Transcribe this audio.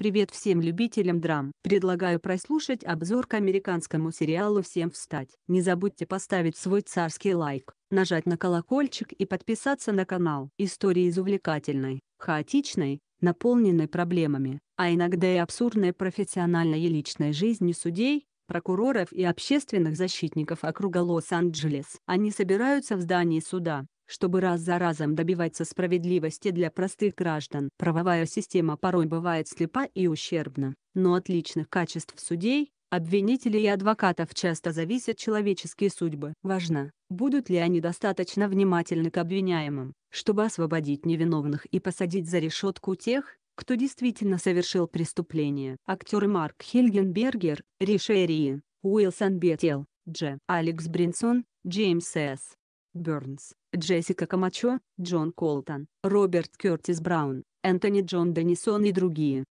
Привет всем любителям драм. Предлагаю прослушать обзор к американскому сериалу «Всем встать». Не забудьте поставить свой царский лайк, нажать на колокольчик и подписаться на канал. История из увлекательной, хаотичной, наполненной проблемами, а иногда и абсурдной профессиональной и личной жизни судей, прокуроров и общественных защитников округа Лос-Анджелес. Они собираются в здании суда, чтобы раз за разом добиваться справедливости для простых граждан. Правовая система порой бывает слепа и ущербна, но от личных качеств судей, обвинителей и адвокатов часто зависят человеческие судьбы. Важно, будут ли они достаточно внимательны к обвиняемым, чтобы освободить невиновных и посадить за решетку тех, кто действительно совершил преступление. Актеры Марк Хельгенбергер, Ришерии, Уилсон Бетел, Дж. Алекс Бринсон, Джеймс С. Бернс, Джессика Камачо, Джон Колтон, Роберт Кертис Браун, Энтони Джон Деннисон и другие.